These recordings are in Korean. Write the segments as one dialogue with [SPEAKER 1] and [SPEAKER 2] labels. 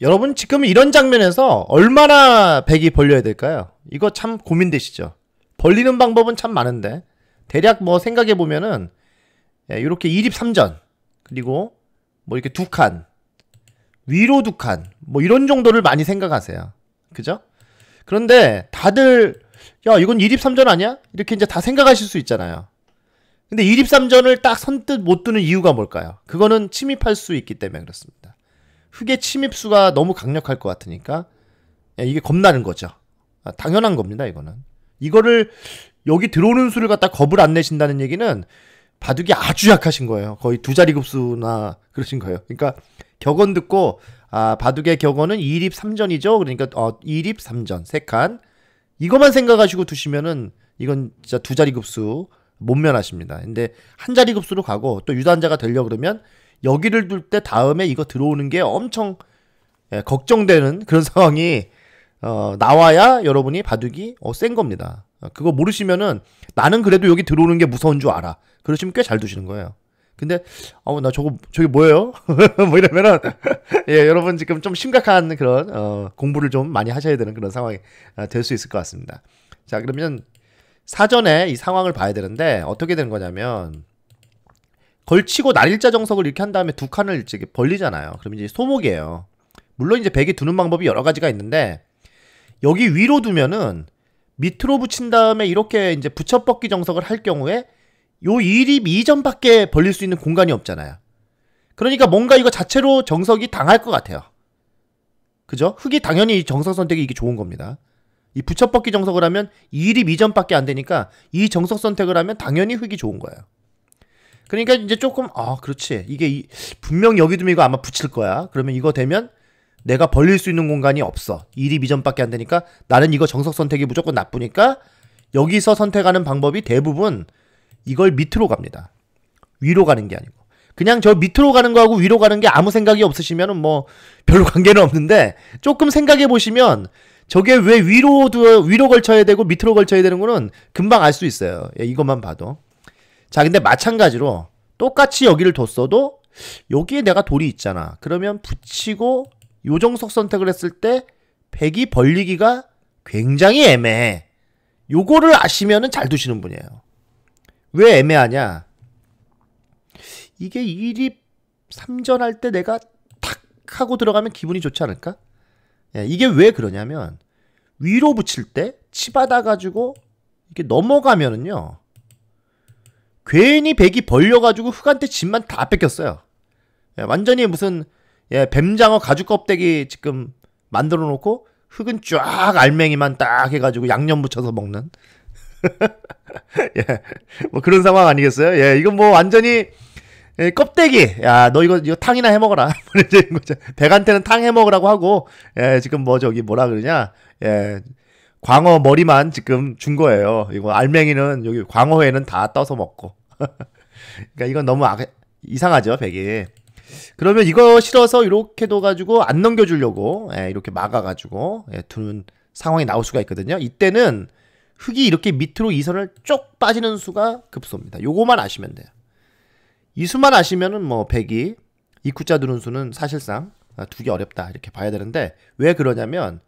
[SPEAKER 1] 여러분 지금 이런 장면에서 얼마나 백이 벌려야 될까요? 이거 참 고민되시죠? 벌리는 방법은 참 많은데 대략 뭐 생각해 보면은 이렇게 1 23전 그리고 뭐 이렇게 두칸 위로 두칸뭐 이런 정도를 많이 생각하세요. 그죠? 그런데 다들 야 이건 1 23전 아니야? 이렇게 이제 다 생각하실 수 있잖아요. 근데 1 23전을 딱 선뜻 못 두는 이유가 뭘까요? 그거는 침입할 수 있기 때문에 그렇습니다. 흙의 침입수가 너무 강력할 것 같으니까 예, 이게 겁나는 거죠. 아, 당연한 겁니다, 이거는. 이거를 여기 들어오는 수를 갖다 겁을 안 내신다는 얘기는 바둑이 아주 약하신 거예요. 거의 두 자리 급수나 그러신 거예요. 그러니까 격언 듣고 아, 바둑의 격언은 2립 3전이죠. 그러니까 어, 2립 3전 3칸. 이것만 생각하시고 두시면은 이건 진짜 두 자리 급수 못 면하십니다. 근데 한 자리 급수로 가고 또 유단자가 되려 그러면 여기를 둘 때 다음에 이거 들어오는 게 엄청 예, 걱정되는 그런 상황이 어, 나와야 여러분이 바둑이 어, 센 겁니다. 어, 그거 모르시면은 나는 그래도 여기 들어오는 게 무서운 줄 알아. 그러시면 꽤 잘 두시는 거예요. 근데 어나 저거 저게 뭐예요? 뭐 이러면은 예 여러분 지금 좀 심각한 그런 어, 공부를 좀 많이 하셔야 되는 그런 상황이 어, 될수 있을 것 같습니다. 자 그러면 사전에 이 상황을 봐야 되는데 어떻게 되는 거냐면 걸치고 날일자 정석을 이렇게 한 다음에 두 칸을 일찍 벌리잖아요. 그럼 이제 소목이에요. 물론 이제 백이 두는 방법이 여러 가지가 있는데 여기 위로 두면은 밑으로 붙인 다음에 이렇게 이제 붙여뻗기 정석을 할 경우에 요1립 이전밖에 벌릴 수 있는 공간이 없잖아요. 그러니까 뭔가 이거 자체로 정석이 당할 것 같아요. 그죠? 흑이 당연히 정석 선택이 이게 좋은 겁니다. 이 붙여뻗기 정석을 하면 2립 이전밖에 안 되니까 이 정석 선택을 하면 당연히 흑이 좋은 거예요. 그러니까 이제 조금 아 그렇지 이게 이, 분명 여기 두면 이거 아마 붙일 거야 그러면 이거 되면 내가 벌릴 수 있는 공간이 없어 일이 미전밖에 안 되니까 나는 이거 정석 선택이 무조건 나쁘니까 여기서 선택하는 방법이 대부분 이걸 밑으로 갑니다 위로 가는 게 아니고 그냥 저 밑으로 가는 거하고 위로 가는 게 아무 생각이 없으시면뭐 별로 관계는 없는데 조금 생각해 보시면 저게 왜 위로 두 위로 걸쳐야 되고 밑으로 걸쳐야 되는 거는 금방 알 수 있어요 예, 이것만 봐도 자, 근데 마찬가지로 똑같이 여기를 뒀어도 여기에 내가 돌이 있잖아. 그러면 붙이고 요정석 선택을 했을 때 백이 벌리기가 굉장히 애매해. 요거를 아시면은 잘 두시는 분이에요. 왜 애매하냐? 이게 1이 3전 할 때 내가 탁 하고 들어가면 기분이 좋지 않을까? 예, 이게 왜 그러냐면 위로 붙일 때 치받아 가지고 이게 넘어가면은요. 괜히 백이 벌려가지고 흑한테 집만 다 뺏겼어요. 예, 완전히 무슨 예, 뱀장어 가죽 껍데기 지금 만들어 놓고 흙은 쫙 알맹이만 딱 해가지고 양념 묻혀서 먹는. 예, 뭐 그런 상황 아니겠어요? 예, 이건 뭐 완전히 예, 껍데기. 야, 너 이거 이거 탕이나 해 먹어라. 백한테는 탕 해 먹으라고 하고, 예, 지금 뭐 저기 뭐라 그러냐, 예, 광어 머리만 지금 준 거예요. 이거 알맹이는 여기 광어회는 다 떠서 먹고. 그러니까 이건 너무 아, 이상하죠, 백이. 그러면 이거 싫어서 이렇게 둬가지고 안 넘겨주려고 예, 이렇게 막아가지고 예, 두는 상황이 나올 수가 있거든요. 이때는 흙이 이렇게 밑으로 이 선을 쭉 빠지는 수가 급소입니다. 요거만 아시면 돼요. 이 수만 아시면은 뭐 백이 이구자 두는 수는 사실상 아, 두기 어렵다 이렇게 봐야 되는데 왜 그러냐면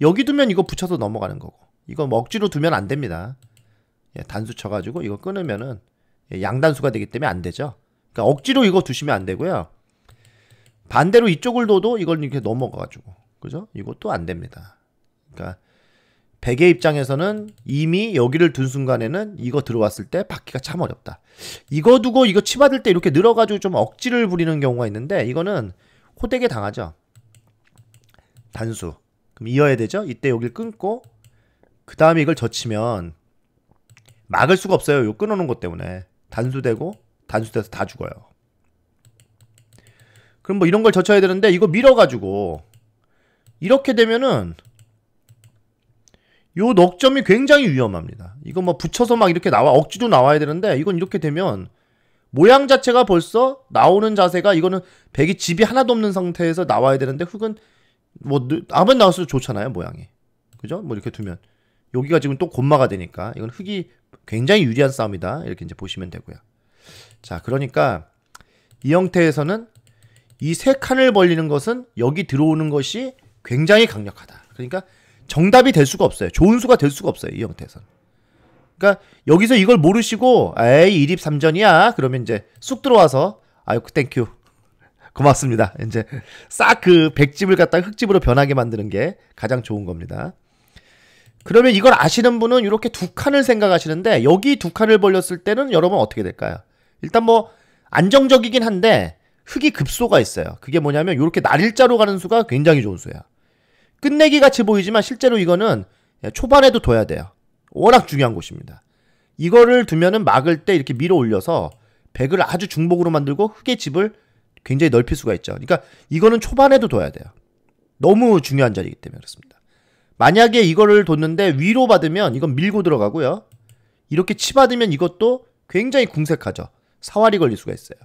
[SPEAKER 1] 여기 두면 이거 붙여서 넘어가는 거고 이거 뭐 억지로 두면 안 됩니다 예, 단수 쳐가지고 이거 끊으면은 예, 양단수가 되기 때문에 안 되죠 그러니까 억지로 이거 두시면 안 되고요 반대로 이쪽을 둬도 이걸 이렇게 넘어가가지고 그죠? 이것도 안 됩니다 그러니까 백의 입장에서는 이미 여기를 둔 순간에는 이거 들어왔을 때 받기가 참 어렵다. 이거 두고 이거 치받을 때 이렇게 늘어가지고 좀 억지를 부리는 경우가 있는데 이거는 호되게 당하죠. 단수. 그럼 이어야 되죠? 이때 여기를 끊고 그 다음에 이걸 젖히면 막을 수가 없어요. 요 끊어놓은 것 때문에 단수되고 단수돼서 다 죽어요. 그럼 뭐 이런 걸 젖혀야 되는데 이거 밀어가지고 이렇게 되면은 요 넉점이 굉장히 위험합니다. 이거 뭐 붙여서 막 이렇게 나와 억지로 나와야 되는데 이건 이렇게 되면 모양 자체가 벌써 나오는 자세가 이거는 백이 집이 하나도 없는 상태에서 나와야 되는데 흙은 뭐 아무리 나왔어도 좋잖아요 모양이 그죠? 뭐 이렇게 두면 여기가 지금 또 곰마가 되니까 이건 흙이 굉장히 유리한 싸움이다 이렇게 이제 보시면 되고요 자 그러니까 이 형태에서는 이 세 칸을 벌리는 것은 여기 들어오는 것이 굉장히 강력하다 그러니까 정답이 될 수가 없어요 좋은 수가 될 수가 없어요 이 형태에서는 그러니까 여기서 이걸 모르시고 에이 이립3전이야 그러면 이제 쑥 들어와서 아유 땡큐 고맙습니다. 이제 싹 그 백집을 갖다 가 흙집으로 변하게 만드는 게 가장 좋은 겁니다. 그러면 이걸 아시는 분은 이렇게 두 칸을 생각하시는데 여기 두 칸을 벌렸을 때는 여러분 어떻게 될까요? 일단 뭐 안정적이긴 한데 흙이 급소가 있어요. 그게 뭐냐면 이렇게 날일자로 가는 수가 굉장히 좋은 수야. 끝내기 같이 보이지만 실제로 이거는 초반에도 둬야 돼요. 워낙 중요한 곳입니다. 이거를 두면은 막을 때 이렇게 밀어 올려서 백을 아주 중복으로 만들고 흙의 집을 굉장히 넓힐 수가 있죠. 그러니까 이거는 초반에도 둬야 돼요. 너무 중요한 자리이기 때문에 그렇습니다. 만약에 이거를 뒀는데 위로 받으면 이건 밀고 들어가고요. 이렇게 치받으면 이것도 굉장히 궁색하죠. 사활이 걸릴 수가 있어요.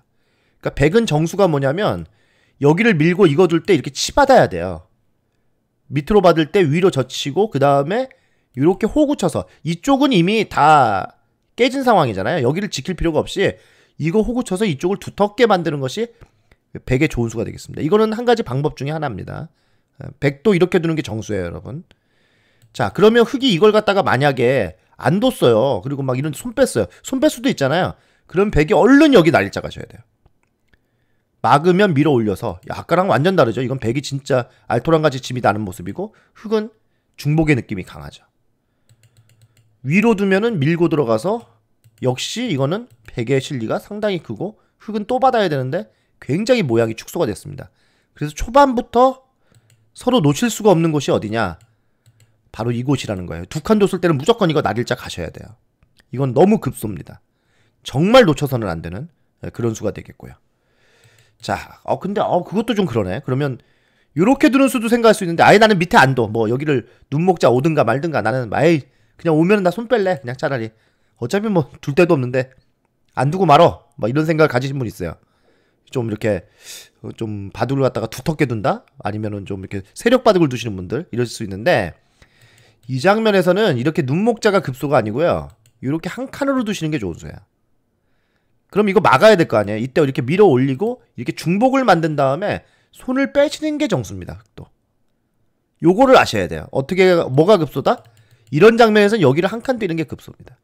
[SPEAKER 1] 그러니까 백은 정수가 뭐냐면 여기를 밀고 이거 둘 때 이렇게 치받아야 돼요. 밑으로 받을 때 위로 젖히고 그 다음에 이렇게 호구 쳐서 이쪽은 이미 다 깨진 상황이잖아요. 여기를 지킬 필요가 없이 이거 호구 쳐서 이쪽을 두텁게 만드는 것이 100의 조은수가 되겠습니다. 이거는 한 가지 방법 중에 하나입니다. 100도 어, 이렇게 두는 게 정수예요, 여러분. 자, 그러면 흙이 이걸 갖다가 만약에 안 뒀어요. 그리고 막 이런 손 뺐어요. 손뺄 수도 있잖아요. 그럼 100이 얼른 여기 날짜 가셔야 돼요. 막으면 밀어 올려서 아까랑 완전 다르죠. 이건 100이 진짜 알토란 같지 짐이 나는 모습이고 흙은 중복의 느낌이 강하죠. 위로 두면은 밀고 들어가서 역시 이거는 100의 실리가 상당히 크고 흙은 또 받아야 되는데 굉장히 모양이 축소가 됐습니다. 그래서 초반부터 서로 놓칠 수가 없는 곳이 어디냐? 바로 이곳이라는 거예요. 두 칸 뒀을 때는 무조건 이거 날일자 가셔야 돼요. 이건 너무 급소입니다. 정말 놓쳐서는 안 되는 예, 그런 수가 되겠고요. 자, 어 근데 어 그것도 좀 그러네. 그러면 요렇게 두는 수도 생각할 수 있는데 아예 나는 밑에 안 둬. 뭐 여기를 눈목자 오든가 말든가 나는 아예 그냥 오면 나 손 뺄래. 그냥 차라리 어차피 뭐 둘 데도 없는데 안 두고 말어. 뭐, 이런 생각을 가지신 분 있어요. 좀 이렇게 어, 좀 바둑을 갖다가 두텁게 둔다 아니면은 좀 이렇게 세력 바둑을 두시는 분들 이럴 수 있는데 이 장면에서는 이렇게 눈목자가 급소가 아니고요 이렇게 한 칸으로 두시는 게 좋은 수야 그럼 이거 막아야 될 거 아니에요 이때 이렇게 밀어 올리고 이렇게 중복을 만든 다음에 손을 빼시는 게 정수입니다 또 요거를 아셔야 돼요 어떻게 뭐가 급소다 이런 장면에서는 여기를 한 칸 뛰는 게 급소입니다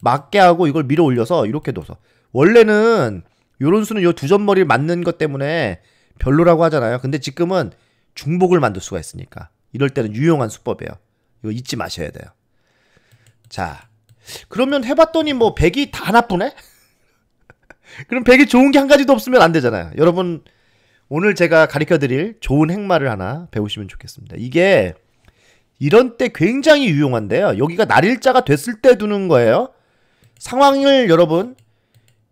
[SPEAKER 1] 맞게 하고 이걸 밀어 올려서 이렇게 둬서 원래는 요런 수는 요 두 점머리를 맞는 것 때문에 별로라고 하잖아요. 근데 지금은 중복을 만들 수가 있으니까 이럴 때는 유용한 수법이에요. 이거 잊지 마셔야 돼요. 자, 그러면 해봤더니 뭐 100이 다 나쁘네? 그럼 100이 좋은 게 한 가지도 없으면 안 되잖아요. 여러분, 오늘 제가 가르쳐 드릴 좋은 행마를 하나 배우시면 좋겠습니다. 이게 이런 때 굉장히 유용한데요. 여기가 날일자가 됐을 때 두는 거예요. 상황을 여러분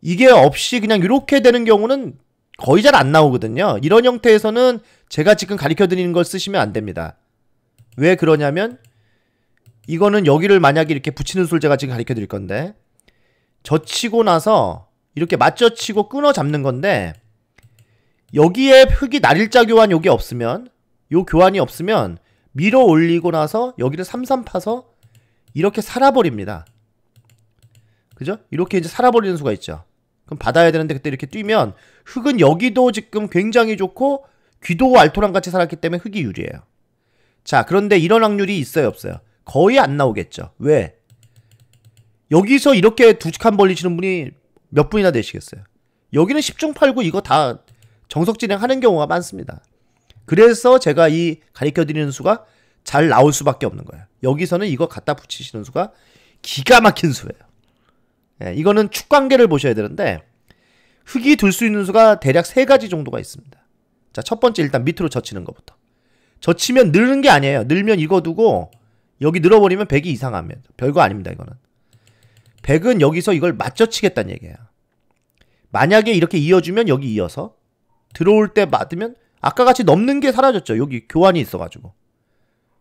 [SPEAKER 1] 이게 없이 그냥 이렇게 되는 경우는 거의 잘 안 나오거든요. 이런 형태에서는 제가 지금 가르쳐 드리는 걸 쓰시면 안 됩니다. 왜 그러냐면 이거는 여기를 만약에 이렇게 붙이는 술 제가 지금 가르쳐 드릴 건데 젖히고 나서 이렇게 맞젖히고 끊어 잡는 건데 여기에 흙이 날일자 교환 요게 없으면 요 교환이 없으면 밀어 올리고 나서 여기를 삼삼 파서 이렇게 살아버립니다. 그죠? 이렇게 이제 살아버리는 수가 있죠. 그럼 받아야 되는데 그때 이렇게 뛰면 흙은 여기도 지금 굉장히 좋고 귀도 알토랑 같이 살았기 때문에 흙이 유리해요. 자, 그런데 이런 확률이 있어요, 없어요? 거의 안 나오겠죠. 왜? 여기서 이렇게 두 칸 벌리시는 분이 몇 분이나 되시겠어요? 여기는 10중 8구 이거 다 정석 진행하는 경우가 많습니다. 그래서 제가 이가리켜 드리는 수가 잘 나올 수밖에 없는 거예요. 여기서는 이거 갖다 붙이시는 수가 기가 막힌 수예요. 예, 이거는 축 관계를 보셔야 되는데 흙이 둘 수 있는 수가 대략 세 가지 정도가 있습니다. 자, 첫 번째 일단 밑으로 젖히는 것부터. 젖히면 늘는게 아니에요. 늘면 익어두고 여기 늘어버리면 100이 이상하면 별거 아닙니다. 이거는. 100은 여기서 이걸 맞젖히겠다는 얘기예요. 만약에 이렇게 이어주면 여기 이어서 들어올 때 맞으면 아까 같이 넘는 게 사라졌죠. 여기 교환이 있어가지고.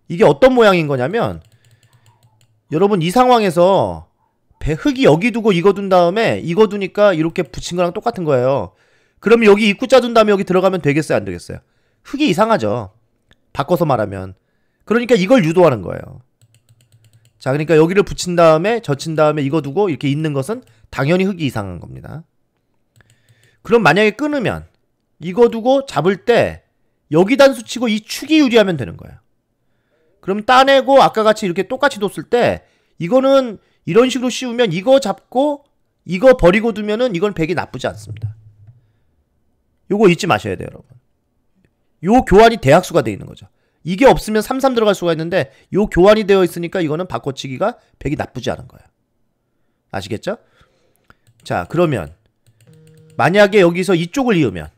[SPEAKER 1] 이게 어떤 모양인 거냐면 여러분 이 상황에서 흙이 여기 두고 이거 둔 다음에 이거 두니까 이렇게 붙인 거랑 똑같은 거예요. 그럼 여기 입구자 둔 다음에 여기 들어가면 되겠어요? 안 되겠어요? 흙이 이상하죠. 바꿔서 말하면. 그러니까 이걸 유도하는 거예요. 자, 그러니까 여기를 붙인 다음에 젖힌 다음에 이거 두고 이렇게 있는 것은 당연히 흙이 이상한 겁니다. 그럼 만약에 끊으면 이거 두고 잡을 때 여기 단수 치고 이 축이 유리하면 되는 거예요. 그럼 따내고 아까 같이 이렇게 똑같이 뒀을 때 이거는 이런 식으로 씌우면 이거 잡고 이거 버리고 두면은 이건 백이 나쁘지 않습니다. 요거 잊지 마셔야 돼요, 여러분. 요 교환이 대학수가 돼 있는 거죠. 이게 없으면 33 들어갈 수가 있는데 요 교환이 되어 있으니까 이거는 바꿔치기가 백이 나쁘지 않은 거예요. 아시겠죠? 자, 그러면 만약에 여기서 이쪽을 이으면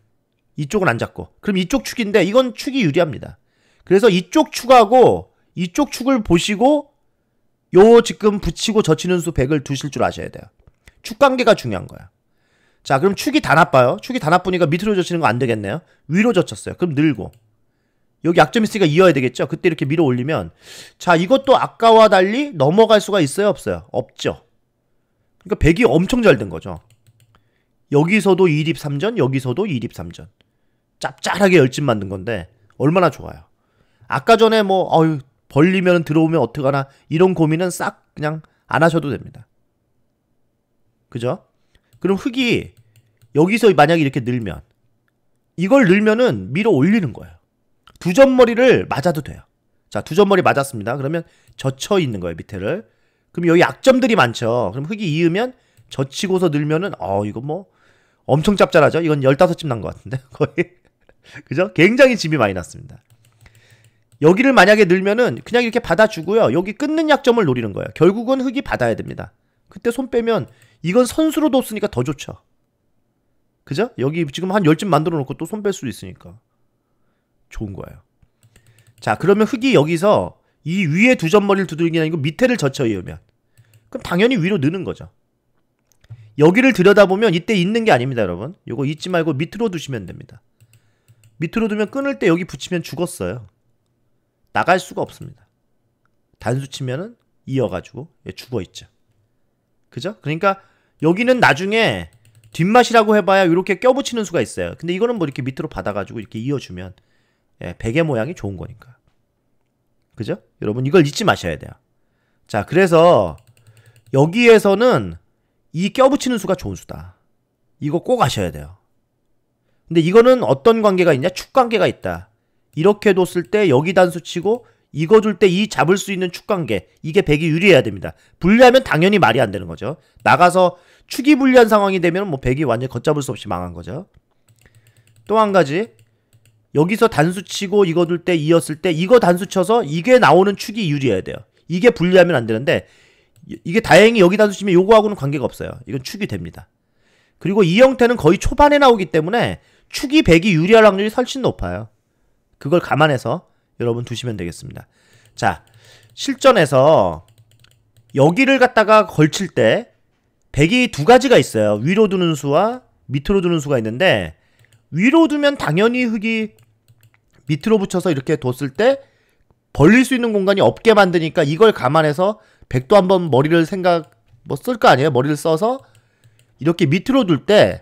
[SPEAKER 1] 이쪽은 안 잡고 그럼 이쪽 축인데 이건 축이 유리합니다. 그래서 이쪽 축하고 이쪽 축을 보시고 요 지금 붙이고 젖히는 수 100을 두실 줄 아셔야 돼요. 축 관계가 중요한 거야. 자, 그럼 축이 다 나빠요. 축이 다 나쁘니까 밑으로 젖히는 거 안 되겠네요. 위로 젖혔어요. 그럼 늘고. 여기 약점 있으니까 이어야 되겠죠. 그때 이렇게 밀어 올리면 자, 이것도 아까와 달리 넘어갈 수가 있어요, 없어요? 없죠. 그러니까 100이 엄청 잘 된 거죠. 여기서도 2립 3전, 여기서도 2립 3전. 짭짤하게 열집 만든 건데 얼마나 좋아요. 아까 전에 뭐어휴 벌리면 들어오면 어떡하나 이런 고민은 싹 그냥 안 하셔도 됩니다. 그죠? 그럼 흙이 여기서 만약에 이렇게 늘면 이걸 늘면은 밀어 올리는 거예요. 두 점머리를 맞아도 돼요. 자, 두 점머리 맞았습니다. 그러면 젖혀 있는 거예요, 밑에를. 그럼 여기 약점들이 많죠. 그럼 흙이 이으면 젖히고서 늘면은 어, 이거 뭐 엄청 짭짤하죠? 이건 15집 난 것 같은데, 거의. 그죠? 굉장히 집이 많이 났습니다. 여기를 만약에 늘면은 그냥 이렇게 받아주고요. 여기 끊는 약점을 노리는 거예요. 결국은 흙이 받아야 됩니다. 그때 손 빼면 이건 선수로도 없으니까 더 좋죠. 그죠? 여기 지금 한1 0집 만들어 놓고 또 손 뺄 수도 있으니까. 좋은 거예요. 자, 그러면 흙이 여기서 이 위에 두 점머리를 두들기는 아니고 밑에를 젖혀 이으면 그럼 당연히 위로 느는 거죠. 여기를 들여다보면 이때 있는 게 아닙니다, 여러분. 이거 잊지 말고 밑으로 두시면 됩니다. 밑으로 두면 끊을 때 여기 붙이면 죽었어요. 나갈 수가 없습니다. 단수 치면은 이어가지고 죽어 있죠. 그죠? 그러니까 여기는 나중에 뒷맛이라고 해봐야 이렇게 껴붙이는 수가 있어요. 근데 이거는 뭐 이렇게 밑으로 받아가지고 이렇게 이어주면 예, 베개 모양이 좋은 거니까. 그죠? 여러분 이걸 잊지 마셔야 돼요. 자 그래서 여기에서는 이 껴붙이는 수가 좋은 수다. 이거 꼭 아셔야 돼요. 근데 이거는 어떤 관계가 있냐? 축 관계가 있다. 이렇게 뒀을 때 여기 단수 치고 이거 줄 때 이 잡을 수 있는 축 관계 이게 백이 유리해야 됩니다. 불리하면 당연히 말이 안 되는 거죠. 나가서 축이 불리한 상황이 되면 뭐 백이 완전히 걷잡을 수 없이 망한 거죠. 또 한 가지 여기서 단수 치고 이거 둘 때 이었을 때 이거 단수 쳐서 이게 나오는 축이 유리해야 돼요. 이게 불리하면 안 되는데 이게 다행히 여기 단수 치면 요거하고는 관계가 없어요. 이건 축이 됩니다. 그리고 이 형태는 거의 초반에 나오기 때문에 축이 백이 유리할 확률이 훨씬 높아요. 그걸 감안해서 여러분 두시면 되겠습니다. 자, 실전에서 여기를 갖다가 걸칠 때 백이 두 가지가 있어요. 위로 두는 수와 밑으로 두는 수가 있는데 위로 두면 당연히 흙이 밑으로 붙여서 이렇게 뒀을 때 벌릴 수 있는 공간이 없게 만드니까 이걸 감안해서 백도 한번 머리를 생각 뭐 쓸 거 아니에요. 머리를 써서 이렇게 밑으로 둘 때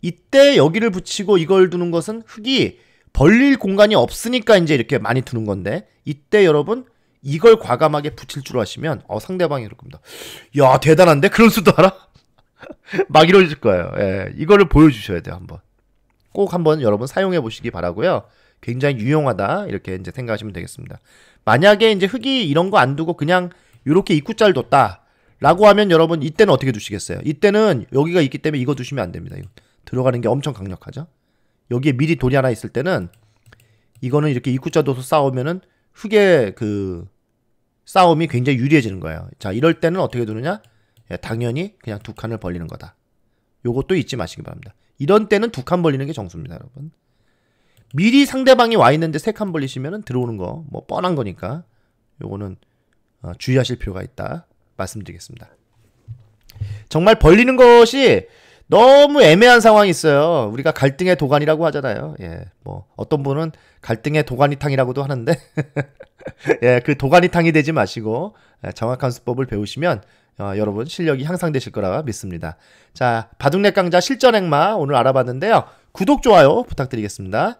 [SPEAKER 1] 이때 여기를 붙이고 이걸 두는 것은 흙이 벌릴 공간이 없으니까 이제 이렇게 많이 두는 건데 이때 여러분 이걸 과감하게 붙일 줄 아시면 어, 상대방이 이럴 겁니다. 야 대단한데 그럴 수도 알아? 막 이러실 거예요. 예, 이거를 보여주셔야 돼요 한번. 꼭 한번 여러분 사용해 보시기 바라고요. 굉장히 유용하다 이렇게 이제 생각하시면 되겠습니다. 만약에 이제 흙이 이런 거 안 두고 그냥 이렇게 입구자를 뒀다라고 하면 여러분 이때는 어떻게 두시겠어요? 이때는 여기가 있기 때문에 이거 두시면 안 됩니다. 이거 들어가는 게 엄청 강력하죠. 여기에 미리 돈이 하나 있을 때는 이거는 이렇게 입구자 도서 싸우면은 흑의 그 싸움이 굉장히 유리해지는 거예요. 자, 이럴 때는 어떻게 두느냐? 예, 당연히 그냥 두 칸을 벌리는 거다. 요것도 잊지 마시기 바랍니다. 이런 때는 두 칸 벌리는 게 정수입니다, 여러분. 미리 상대방이 와 있는데 세 칸 벌리시면은 들어오는 거 뭐 뻔한 거니까 요거는 어, 주의하실 필요가 있다 말씀드리겠습니다. 정말 벌리는 것이 너무 애매한 상황이 있어요. 우리가 갈등의 도가니라고 하잖아요. 예, 뭐 어떤 분은 갈등의 도가니탕이라고도 하는데, 예, 그 도가니탕이 되지 마시고 예, 정확한 수법을 배우시면 어, 여러분 실력이 향상되실 거라 믿습니다. 자, 바둑넷 강자 실전 행마 오늘 알아봤는데요. 구독 좋아요 부탁드리겠습니다.